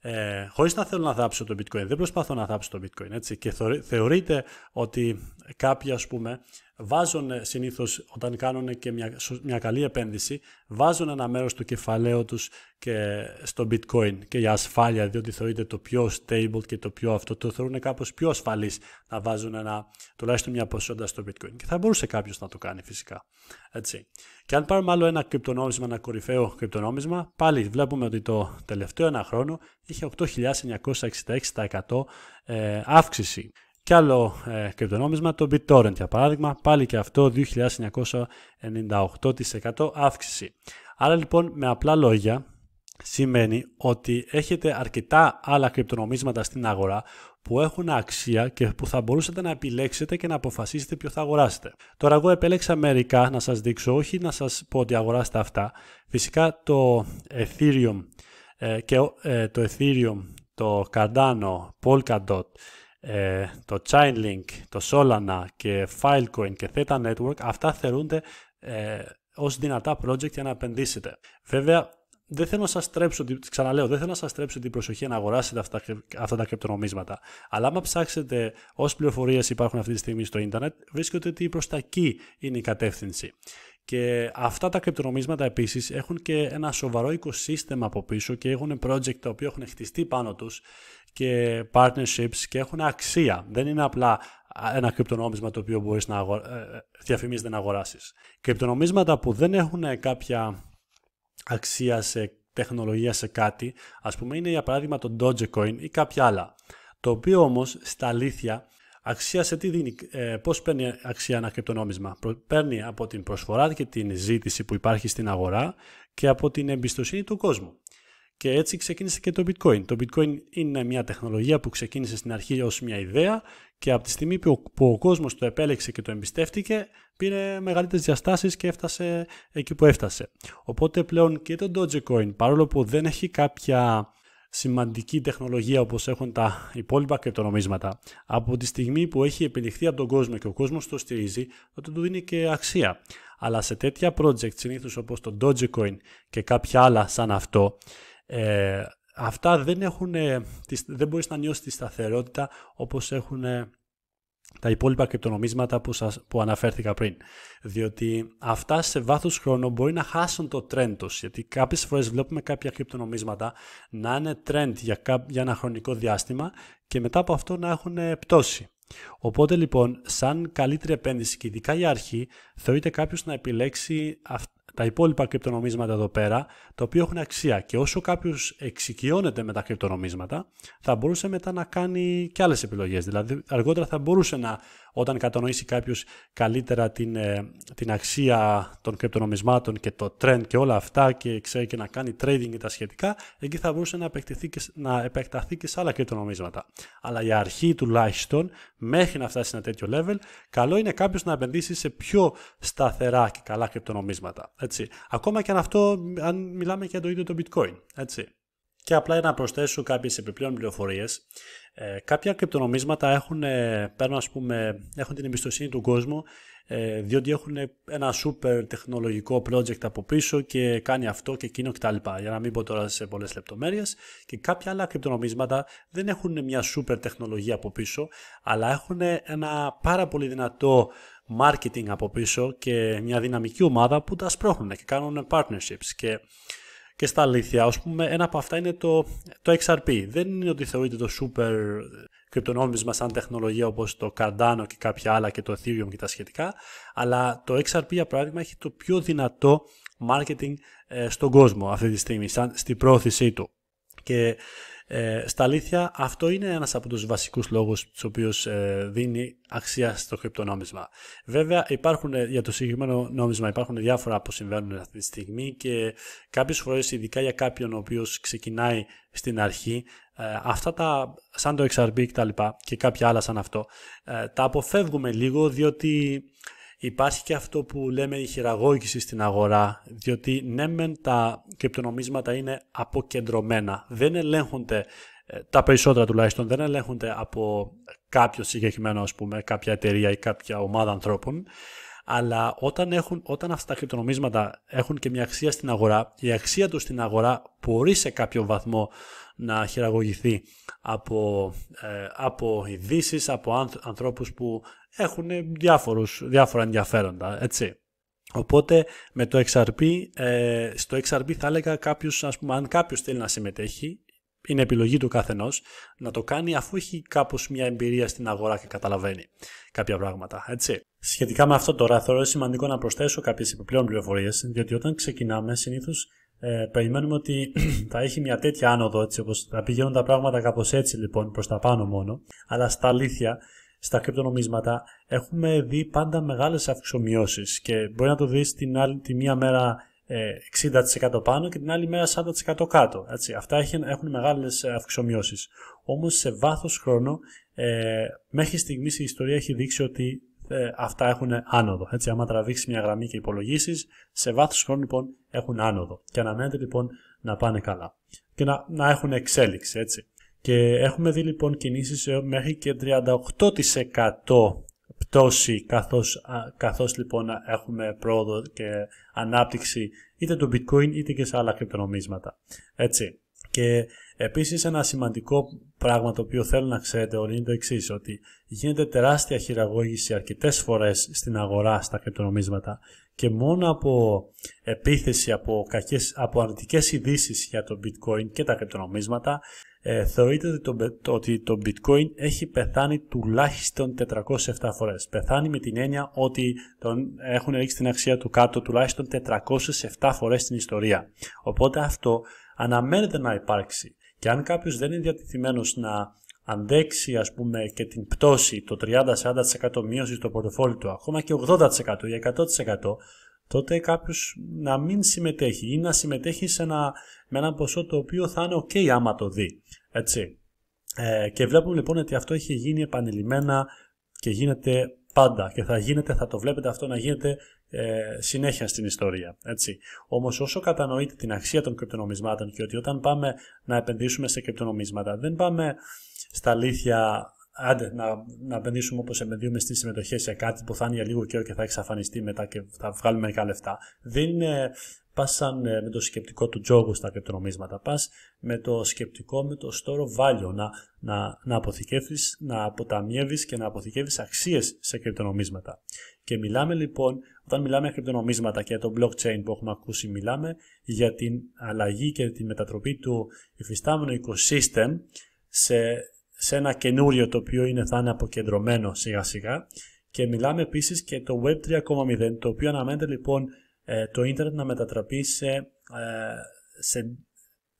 Ε, χωρίς να θέλω να θάψω το bitcoin, δεν προσπαθώ να θάψω το bitcoin, έτσι, και θεωρείται ότι κάποιοι, ας πούμε, βάζουν συνήθως όταν κάνουν και μια, μια καλή επένδυση, βάζουν ένα μέρος του κεφαλαίου τους στο bitcoin και για ασφάλεια, διότι θεωρείται το πιο stable και το πιο αυτό. Το θεωρούν κάπως πιο ασφαλής να βάζουν ένα, τουλάχιστον μια ποσότητα στο bitcoin. Και θα μπορούσε κάποιος να το κάνει φυσικά. Έτσι. Και αν πάρουμε άλλο ένα κρυπτονόμισμα, ένα κορυφαίο κρυπτονόμισμα, πάλι βλέπουμε ότι το τελευταίο ένα χρόνο είχε 8.966% ε, αύξηση και άλλο ε, κρυπτονόμισμα, το BitTorrent για παράδειγμα, πάλι και αυτό 2.998% αύξηση. Άρα λοιπόν με απλά λόγια σημαίνει ότι έχετε αρκετά άλλα κρυπτονομίσματα στην αγορά που έχουν αξία και που θα μπορούσατε να επιλέξετε και να αποφασίσετε ποιο θα αγοράσετε. Τώρα εγώ επέλεξα μερικά να σας δείξω, όχι να σας πω ότι αγοράστε αυτά. Φυσικά το Ethereum ε, και ε, το Ethereum, το Cardano, Polkadot ε, το Chainlink, το Solana και Filecoin και Theta Network, αυτά θερούνται ε, ως δυνατά project για να επενδύσετε. Βέβαια, δεν θέλω να σας τρέψω, ξαναλέω, δεν θέλω να σας τρέψω την προσοχή να αγοράσετε αυτά, αυτά τα κρυπτονομίσματα. Αλλά άμα ψάξετε όσε πληροφορίες υπάρχουν αυτή τη στιγμή στο Ιντερνετ, βρίσκεται ότι προς τα εκεί είναι η κατεύθυνση. Και αυτά τα κρυπτονομίσματα επίσης έχουν και ένα σοβαρό οικοσύστημα από πίσω και έχουν project τα οποία έχουν χτιστεί πάνω τους και partnerships και έχουν αξία. Δεν είναι απλά ένα κρυπτονόμισμα το οποίο μπορείς να αγορα... Ε, ε, να αγοράσεις. Κρυπτονομίσματα που δεν έχουν κάποια αξία σε τεχνολογία σε κάτι, ας πούμε είναι για παράδειγμα το Dogecoin ή κάποια άλλα, το οποίο όμως στα αλήθεια Αξία σε τι δίνει, ε, πώς παίρνει αξία ένα κρυπτονόμισμα. Παίρνει από την προσφορά και την ζήτηση που υπάρχει στην αγορά και από την εμπιστοσύνη του κόσμου. Και έτσι ξεκίνησε και το bitcoin. Το bitcoin είναι μια τεχνολογία που ξεκίνησε στην αρχή ως μια ιδέα και από τη στιγμή που ο, που ο κόσμος το επέλεξε και το εμπιστεύτηκε πήρε μεγαλύτερες διαστάσεις και έφτασε εκεί που έφτασε. Οπότε πλέον και το Dogecoin παρόλο που δεν έχει κάποια σημαντική τεχνολογία όπως έχουν τα υπόλοιπα κρυπτονομίσματα. Από τη στιγμή που έχει επιληχθεί από τον κόσμο και ο κόσμος το στηρίζει, τότε του δίνει και αξία. Αλλά σε τέτοια project συνήθως όπως το Dogecoin και κάποια άλλα σαν αυτό, ε, αυτά δεν, έχουν, δεν μπορείς να νιώσεις τη σταθερότητα όπως έχουν τα υπόλοιπα κρυπτονομίσματα που, σας, που αναφέρθηκα πριν. Διότι αυτά σε βάθος χρόνου μπορεί να χάσουν το trend τους, γιατί κάποιες φορές βλέπουμε κάποια κρυπτονομίσματα να είναι trend για, κά, για ένα χρονικό διάστημα και μετά από αυτό να έχουν ε, πτώσει. Οπότε λοιπόν, σαν καλύτερη επένδυση και ειδικά για αρχή, θεωρείται κάποιος να επιλέξει αυ, τα υπόλοιπα κρυπτονομίσματα εδώ πέρα, τα οποία έχουν αξία. Και όσο κάποιος εξοικειώνεται με τα κρυπτονομίσματα, θα μπορούσε μετά να κάνει και άλλες επιλογές. Δηλαδή, αργότερα θα μπορούσε να όταν κατανοήσει κάποιος καλύτερα την, ε, την αξία των κρυπτονομισμάτων και το trend και όλα αυτά και ξέρει και να κάνει trading και τα σχετικά, εκεί θα μπορούσε να, να επεκταθεί και σε άλλα κρυπτονομίσματα. Αλλά η αρχή τουλάχιστον, μέχρι να φτάσει σε ένα τέτοιο level, καλό είναι κάποιος να επενδύσει σε πιο σταθερά και καλά κρυπτονομίσματα. Έτσι. Ακόμα και αν αυτό, αν μιλάμε για το ίδιο το bitcoin. Έτσι και απλά για να προσθέσω κάποιες επιπλέον πληροφορίες. Ε, κάποια κρυπτονομίσματα έχουν, ε, ας πούμε, έχουν την εμπιστοσύνη του κόσμου ε, διότι έχουν ένα super τεχνολογικό project από πίσω και κάνει αυτό και εκείνο κτλ. Για να μην πω τώρα σε πολλές λεπτομέρειες. Και κάποια άλλα κρυπτονομίσματα δεν έχουν μια super τεχνολογία από πίσω αλλά έχουν ένα πάρα πολύ δυνατό marketing από πίσω και μια δυναμική ομάδα που τα σπρώχνουν και κάνουν partnerships και και στα αλήθεια. ας πούμε, ένα από αυτά είναι το, το XRP. Δεν είναι ότι θεωρείται το super κρυπτονόμισμα σαν τεχνολογία όπως το Cardano και κάποια άλλα και το Ethereum και τα σχετικά, αλλά το XRP για παράδειγμα έχει το πιο δυνατό marketing ε, στον κόσμο αυτή τη στιγμή, σαν στην πρόθεσή του. Ε, στα αλήθεια, αυτό είναι ένας από τους βασικούς λόγους τους οποίους ε, δίνει αξία στο κρυπτονόμισμα. Βέβαια, υπάρχουν ε, για το συγκεκριμένο νόμισμα υπάρχουν διάφορα που συμβαίνουν αυτή τη στιγμή και κάποιες φορές, ειδικά για κάποιον ο οποίος ξεκινάει στην αρχή, αυτά τα, σαν το XRP και τα λοιπά και κάποια άλλα σαν αυτό, τα αποφεύγουμε λίγο διότι Υπάρχει και αυτό που λέμε η χειραγώγηση στην αγορά, διότι ναι μεν τα κρυπτονομίσματα είναι αποκεντρωμένα, δεν ελέγχονται ε, τα περισσότερα τουλάχιστον δεν ελέγχονται από κάποιο συγκεκριμένο, ας πούμε, κάποια εταιρεία ή κάποια ομάδα ανθρώπων, αλλά όταν, έχουν, όταν αυτά τα κρυπτονομίσματα έχουν και μια αξία στην αγορά, η αξία τους στην αγορά μπορεί σε κάποιο βαθμό να χειραγωγηθεί από, ε, από ειδήσεις, από άνθρωπους που έχουν διάφορους, διάφορα ενδιαφέροντα, έτσι. Οπότε με το XRP, ε, στο XRP θα έλεγα ας πούμε, αν κάποιος θέλει να συμμετέχει, είναι επιλογή του καθενός να το κάνει αφού έχει κάπως μια εμπειρία στην αγορά και καταλαβαίνει κάποια πράγματα. Έτσι. Σχετικά με αυτό τώρα, θεωρώ σημαντικό να προσθέσω κάποιες επιπλέον πληροφορίες, διότι όταν ξεκινάμε, συνήθως ε, περιμένουμε ότι θα έχει μια τέτοια άνοδο, έτσι όπως θα πηγαίνουν τα πράγματα κάπως έτσι λοιπόν προς τα πάνω μόνο. Αλλά στα αλήθεια, στα κρυπτονομίσματα έχουμε δει πάντα μεγάλες αυξομοιώσεις και μπορεί να το δεις την, άλλη, τη μία μέρα 60% ε, πάνω και την άλλη μέρα 40% κάτω. Έτσι. Αυτά έχουν, μεγάλες ε, αυξομοιώσεις. Όμως σε βάθος χρόνο ε, μέχρι στιγμής η ιστορία έχει δείξει ότι αυτά έχουν άνοδο. Έτσι, άμα τραβήξεις μια γραμμή και υπολογίσεις, σε βάθος χρόνου λοιπόν έχουν άνοδο. Και αναμένεται λοιπόν να πάνε καλά και να, έχουν εξέλιξη. Έτσι. Και έχουμε δει λοιπόν κινήσεις μέχρι και 38% πτώση καθώς, καθώς λοιπόν έχουμε πρόοδο και ανάπτυξη είτε του bitcoin είτε και σε άλλα κρυπτονομίσματα. Έτσι. Και επίσης ένα σημαντικό πράγμα το οποίο θέλω να ξέρετε όλοι είναι το εξής ότι γίνεται τεράστια χειραγώγηση αρκετές φορές στην αγορά στα κρυπτονομίσματα και μόνο από επίθεση από, κακές, από αρνητικές ειδήσεις για το bitcoin και τα κρυπτονομίσματα ε, θεωρείται ότι το, ότι το bitcoin έχει πεθάνει τουλάχιστον 407 φορές. Πεθάνει με την έννοια ότι τον έχουν ρίξει την αξία του κάτω τουλάχιστον 407 φορές στην ιστορία. Οπότε αυτό αναμένεται να υπάρξει. Και αν κάποιος δεν είναι διατηθειμένος να αντέξει ας πούμε και την πτώση το 30-40% μείωση στο πορτοφόλι του ακόμα και 80% ή 100% τότε κάποιος να μην συμμετέχει ή να συμμετέχει σε ένα, με ένα ποσό το οποίο θα είναι ok άμα το δει. Έτσι. Ε, και βλέπουμε λοιπόν ότι αυτό έχει γίνει επανειλημμένα και γίνεται πάντα και θα γίνεται, θα το βλέπετε αυτό να γίνεται ε, συνέχεια στην ιστορία. Έτσι. Όμως όσο κατανοείτε την αξία των κρυπτονομισμάτων και ότι όταν πάμε να επενδύσουμε σε κρυπτονομίσματα δεν πάμε στα αλήθεια άντε να, να επενδύσουμε όπως επενδύουμε στις συμμετοχές σε κάτι που θα είναι για λίγο καιρό και θα εξαφανιστεί μετά και θα βγάλουμε μερικά λεφτά. Δεν είναι πας σαν ε, με το σκεπτικό του τζόγου στα κρυπτονομίσματα. Πας με το σκεπτικό με το στόρο value να, να, να αποθηκεύεις, να αποταμιεύεις και να αποθηκεύεις αξίες σε κρυπτονομίσματα. Και μιλάμε λοιπόν, όταν μιλάμε για κρυπτονομίσματα και για το blockchain που έχουμε ακούσει, μιλάμε για την αλλαγή και τη μετατροπή του υφιστάμενου ecosystem σε σε ένα καινούριο το οποίο είναι, θα είναι αποκεντρωμένο σιγά σιγά και μιλάμε επίσης και το Web 3.0 το οποίο αναμένεται λοιπόν ε, το ίντερνετ να μετατραπεί σε, ε, σε,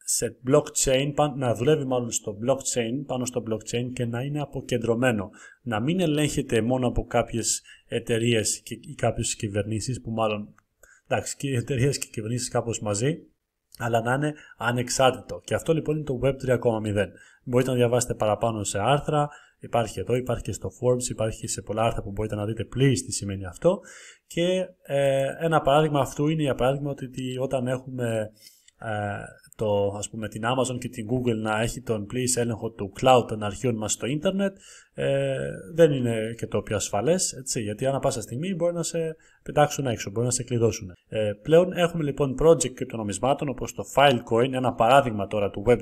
σε blockchain, να δουλεύει μάλλον στο blockchain, πάνω στο blockchain και να είναι αποκεντρωμένο. Να μην ελέγχεται μόνο από κάποιες εταιρείες και, ή κάποιες κυβερνήσεις που μάλλον, εντάξει, και εταιρείες και κυβερνήσεις κάπως μαζί, αλλά να είναι ανεξάρτητο. Και αυτό λοιπόν είναι το Web 3.0. Μπορείτε να διαβάσετε παραπάνω σε άρθρα, υπάρχει εδώ, υπάρχει και στο Forbes, υπάρχει και σε πολλά άρθρα που μπορείτε να δείτε πλήρως τι σημαίνει αυτό. Και ε, ένα παράδειγμα αυτού είναι για παράδειγμα ότι, ότι όταν έχουμε ε, το, ας πούμε, την Amazon και την Google να έχει τον πλήρης έλεγχο του cloud των αρχείων μας στο ίντερνετ ε, δεν είναι και το πιο ασφαλές, έτσι, γιατί ανά πάσα στιγμή μπορεί να σε πετάξουν έξω, μπορεί να σε κλειδώσουν. Ε, πλέον έχουμε λοιπόν project κρυπτονομισμάτων όπως το Filecoin, ένα παράδειγμα τώρα του Web 3.0,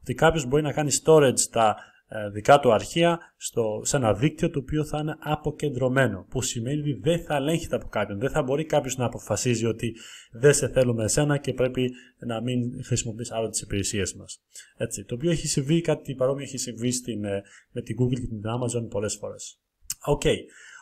ότι κάποιος μπορεί να κάνει storage τα ε, δικά του αρχεία στο, σε ένα δίκτυο το οποίο θα είναι αποκεντρωμένο. Που σημαίνει ότι δεν θα ελέγχεται από κάποιον. Δεν θα μπορεί κάποιος να αποφασίζει ότι δεν σε θέλουμε εσένα και πρέπει να μην χρησιμοποιείς άλλο τις υπηρεσίες μας. Το οποίο έχει συμβεί, κάτι παρόμοιο έχει συμβεί στην, ε, με την Google και την Amazon πολλές φορές. Οκ. Okay.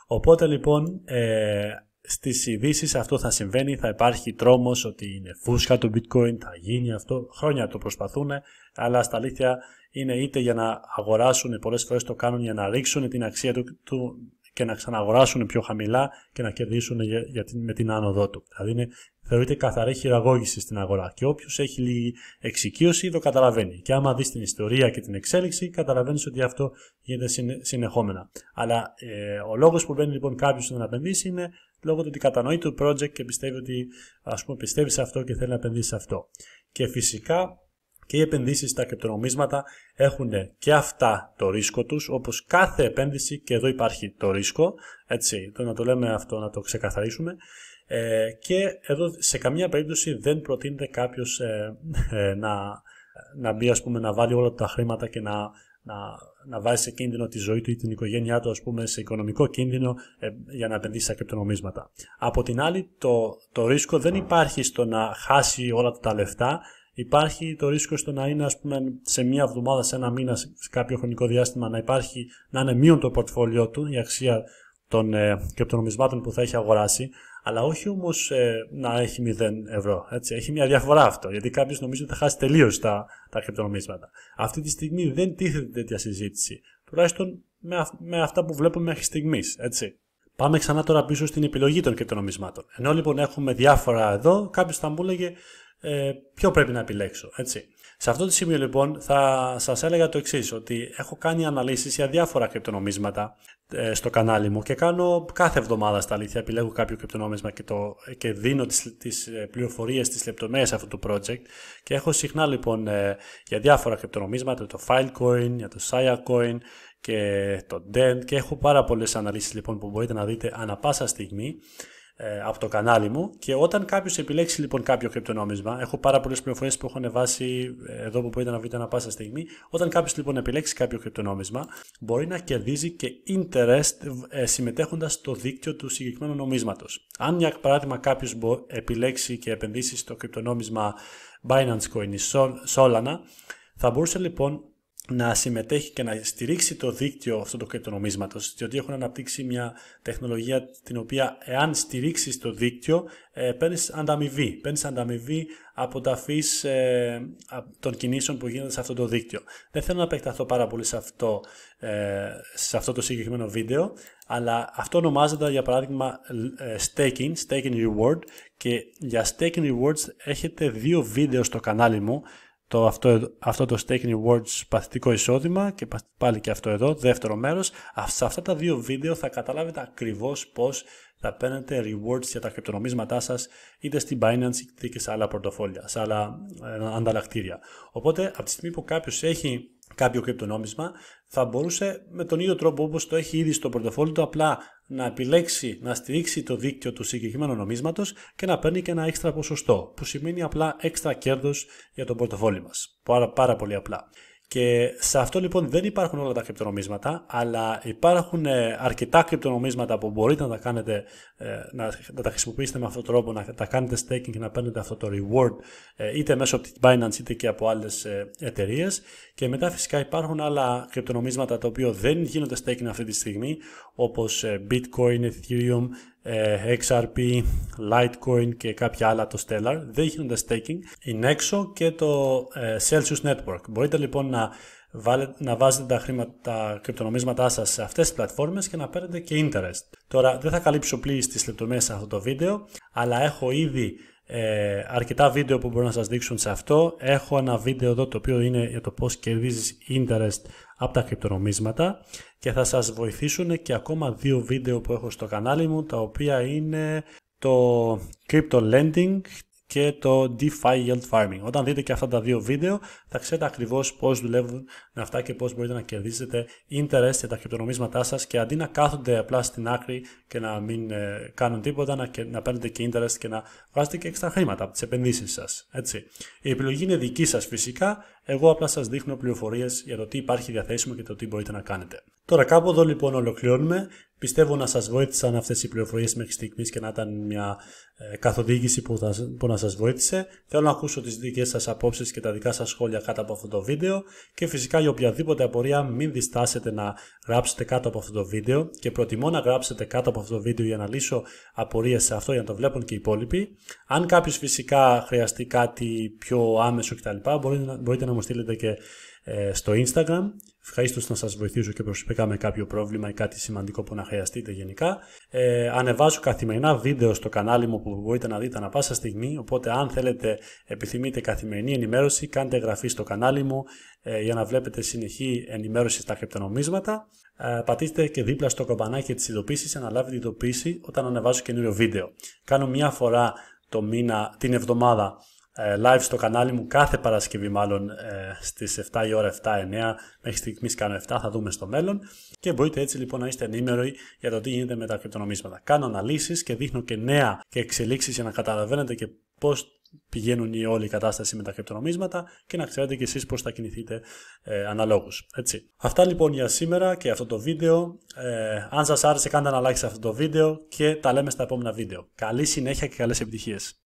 Οπότε λοιπόν, ε, Στις ειδήσεις αυτό θα συμβαίνει, θα υπάρχει τρόμος ότι είναι φούσκα το bitcoin, θα γίνει αυτό, χρόνια το προσπαθούν, αλλά στα αλήθεια είναι είτε για να αγοράσουν, πολλές φορές το κάνουν για να ρίξουν την αξία του, και να ξαναγοράσουν πιο χαμηλά και να κερδίσουν για, την, με την άνοδό του. Δηλαδή είναι, θεωρείται καθαρή χειραγώγηση στην αγορά και όποιος έχει λίγη εξοικείωση το καταλαβαίνει. Και άμα δεις την ιστορία και την εξέλιξη καταλαβαίνεις ότι αυτό γίνεται συνεχόμενα. Αλλά ε, ο λόγος που μπαίνει λοιπόν κάποιος να επενδύσει είναι λόγω του ότι κατανοεί το project και πιστεύει, ότι, ας πούμε, πιστεύει σε αυτό και θέλει να επενδύσει σε αυτό. Και φυσικά και οι επενδύσεις στα κρυπτονομίσματα έχουν και αυτά το ρίσκο τους, όπως κάθε επένδυση και εδώ υπάρχει το ρίσκο, έτσι, το να το λέμε αυτό, να το ξεκαθαρίσουμε. Ε, και εδώ σε καμία περίπτωση δεν προτείνεται κάποιος ε, ε, να, μπει να βάλει όλα τα χρήματα και να να, να βάζει σε κίνδυνο τη ζωή του ή την οικογένειά του, ας πούμε, σε οικονομικό κίνδυνο ε, για να επενδύσει στα κρυπτονομίσματα. Από την άλλη, το, το ρίσκο δεν υπάρχει στο να χάσει όλα τα λεφτά, Υπάρχει το ρίσκο στο να είναι, ας πούμε, σε μία εβδομάδα, σε ένα μήνα, σε κάποιο χρονικό διάστημα, να, υπάρχει, να είναι μείον το πορτφόλιό του, η αξία των ε, κρυπτονομισμάτων που θα έχει αγοράσει αλλά όχι όμως ε, να έχει 0 ευρώ. Έτσι. Έχει μια διαφορά αυτό, γιατί κάποιος νομίζει ότι θα χάσει τελείως τα, τα κρυπτονομίσματα. Αυτή τη στιγμή δεν τίθεται τέτοια συζήτηση, τουλάχιστον με, με αυτά που βλέπουμε μέχρι στιγμής. Πάμε ξανά τώρα πίσω στην επιλογή των κρυπτονομισμάτων. Ενώ λοιπόν έχουμε διάφορα εδώ, κάποιος θα μου έλεγε ε, ποιο πρέπει να επιλέξω. Έτσι. Σε αυτό το σημείο λοιπόν θα σας έλεγα το εξής ότι έχω κάνει αναλύσεις για διάφορα κρυπτονομίσματα ε, στο κανάλι μου και κάνω κάθε εβδομάδα στα αλήθεια επιλέγω κάποιο κρυπτονόμισμα και, το, και δίνω τις, τις ε, πληροφορίες, τις λεπτομέρειες αυτού του project και έχω συχνά λοιπόν ε, για διάφορα κρυπτονομίσματα, το Filecoin, για το Siacoin και το DENT και έχω πάρα πολλές αναλύσεις λοιπόν που μπορείτε να δείτε ανα πάσα στιγμή ε, από το κανάλι μου και όταν κάποιος επιλέξει λοιπόν κάποιο κρυπτονόμισμα, έχω πάρα πολλές πληροφορίες που έχω ανεβάσει ε, εδώ που μπορείτε να βρείτε ανα πάσα στιγμή. Όταν κάποιος λοιπόν επιλέξει κάποιο κρυπτονόμισμα, μπορεί να κερδίζει και interest ε, συμμετέχοντας στο δίκτυο του συγκεκριμένου νομίσματος. Αν για παράδειγμα κάποιος επιλέξει και επενδύσει στο κρυπτονόμισμα Binance Coin ή Solana, θα μπορούσε λοιπόν να συμμετέχει και να στηρίξει το δίκτυο αυτό το κρυπτονομίσματος, διότι έχουν αναπτύξει μια τεχνολογία την οποία εάν στηρίξεις το δίκτυο παίρνει παίρνεις ανταμοιβή, παίρνεις ανταμοιβή από τα φύς ε, των κινήσεων που γίνονται σε αυτό το δίκτυο. Δεν θέλω να επεκταθώ πάρα πολύ σε αυτό, ε, σε αυτό το συγκεκριμένο βίντεο, αλλά αυτό ονομάζεται για παράδειγμα ε, staking, staking reward και για staking rewards έχετε δύο βίντεο στο κανάλι μου το, αυτό, αυτό το Staking Rewards παθητικό εισόδημα και πάλι και αυτό εδώ, δεύτερο μέρος. Σε αυτά τα δύο βίντεο θα καταλάβετε ακριβώς πώς θα παίρνετε rewards για τα κρυπτονομίσματά σας είτε στην Binance είτε και σε άλλα πορτοφόλια, σε άλλα ε, ανταλλακτήρια. Οπότε από τη στιγμή που κάποιος έχει κάποιο κρυπτονόμισμα θα μπορούσε με τον ίδιο τρόπο όπως το έχει ήδη στο πορτοφόλι του απλά να επιλέξει να στηρίξει το δίκτυο του συγκεκριμένου νομίσματος και να παίρνει και ένα έξτρα ποσοστό, που σημαίνει απλά έξτρα κέρδος για το πορτοφόλι μας. Πάρα, πάρα πολύ απλά. Και σε αυτό λοιπόν δεν υπάρχουν όλα τα κρυπτονομίσματα, αλλά υπάρχουν ε, αρκετά κρυπτονομίσματα που μπορείτε να τα κάνετε, ε, να τα χρησιμοποιήσετε με αυτόν τον τρόπο, να τα κάνετε staking και να παίρνετε αυτό το reward ε, είτε μέσω από την Binance είτε και από άλλες εταιρείες. Και μετά φυσικά υπάρχουν άλλα κρυπτονομίσματα τα οποία δεν γίνονται staking αυτή τη στιγμή, όπως Bitcoin, Ethereum, XRP, ε, Litecoin και κάποια άλλα το Stellar δεν γίνονται staking είναι έξω και το ε, Celsius Network. Μπορείτε λοιπόν να, να βάζετε τα χρήματα, τα κρυπτονομίσματά σας σε αυτές τις πλατφόρμες και να παίρνετε και interest. Τώρα δεν θα καλύψω πλήρως τις λεπτομέρειες σε αυτό το βίντεο αλλά έχω ήδη ε, αρκετά βίντεο που μπορώ να σας δείξουν σε αυτό. Έχω ένα βίντεο εδώ το οποίο είναι για το πώς κερδίζεις interest από τα κρυπτονομίσματα και θα σας βοηθήσουν και ακόμα δύο βίντεο που έχω στο κανάλι μου τα οποία είναι το Crypto Lending και το DeFi Yield Farming. Όταν δείτε και αυτά τα δύο βίντεο θα ξέρετε ακριβώς πώς δουλεύουν αυτά και πώς μπορείτε να κερδίσετε interest για τα κρυπτονομίσματά σας και αντί να κάθονται απλά στην άκρη και να μην ε, κάνουν τίποτα, να, και, να παίρνετε και interest και να βάζετε και έξτρα χρήματα από τις επενδύσεις σας. Έτσι. Η επιλογή είναι δική σας φυσικά, εγώ απλά σας δείχνω πληροφορίες για το τι υπάρχει διαθέσιμο και το τι μπορείτε να κάνετε. Τώρα κάπου εδώ λοιπόν ολοκληρώνουμε. Πιστεύω να σας βοήθησαν αυτές οι πληροφορίες μέχρι στιγμής και να ήταν μια ε, καθοδήγηση που, θα, που να σας βοήθησε. Θέλω να ακούσω τις δικές σας απόψεις και τα δικά σας σχόλια κάτω από αυτό το βίντεο και φυσικά για οποιαδήποτε απορία μην διστάσετε να γράψετε κάτω από αυτό το βίντεο και προτιμώ να γράψετε κάτω από αυτό το βίντεο για να λύσω απορίες σε αυτό για να το βλέπουν και οι υπόλοιποι. Αν κάποιος φυσικά χρειαστεί κάτι πιο άμεσο κτλ μπορείτε μπορείτε να μου στείλετε και ε, στο Instagram. Ευχαριστώ να σας βοηθήσω και προσωπικά με κάποιο πρόβλημα ή κάτι σημαντικό που να χρειαστείτε γενικά. Ε, ανεβάζω καθημερινά βίντεο στο κανάλι μου που μπορείτε να δείτε ανα πάσα στιγμή, οπότε αν θέλετε επιθυμείτε καθημερινή ενημέρωση, κάντε εγγραφή στο κανάλι μου ε, για να βλέπετε συνεχή ενημέρωση στα κρυπτονομίσματα. Ε, πατήστε και δίπλα στο κομπανάκι της ειδοποίησης για να λάβετε ειδοποίηση όταν ανεβάζω καινούριο βίντεο. Κάνω μία φορά το μήνα, την εβδομάδα ε, live στο κανάλι μου κάθε Παρασκευή μάλλον ε, στις 7 η ώρα 7-9 μέχρι στιγμής κάνω 7 θα δούμε στο μέλλον και μπορείτε έτσι λοιπόν να είστε ενήμεροι για το τι γίνεται με τα κρυπτονομίσματα. Κάνω αναλύσεις και δείχνω και νέα και εξελίξεις για να καταλαβαίνετε και πώς πηγαίνουν οι όλοι οι κατάσταση με τα κρυπτονομίσματα και να ξέρετε και εσείς πώς θα κινηθείτε ε, αναλόγως. Έτσι. Αυτά λοιπόν για σήμερα και αυτό το βίντεο. Ε, αν σας άρεσε κάντε ένα like σε αυτό το βίντεο και τα λέμε στα επόμενα βίντεο. Καλή συνέχεια και καλές επιτυχίες.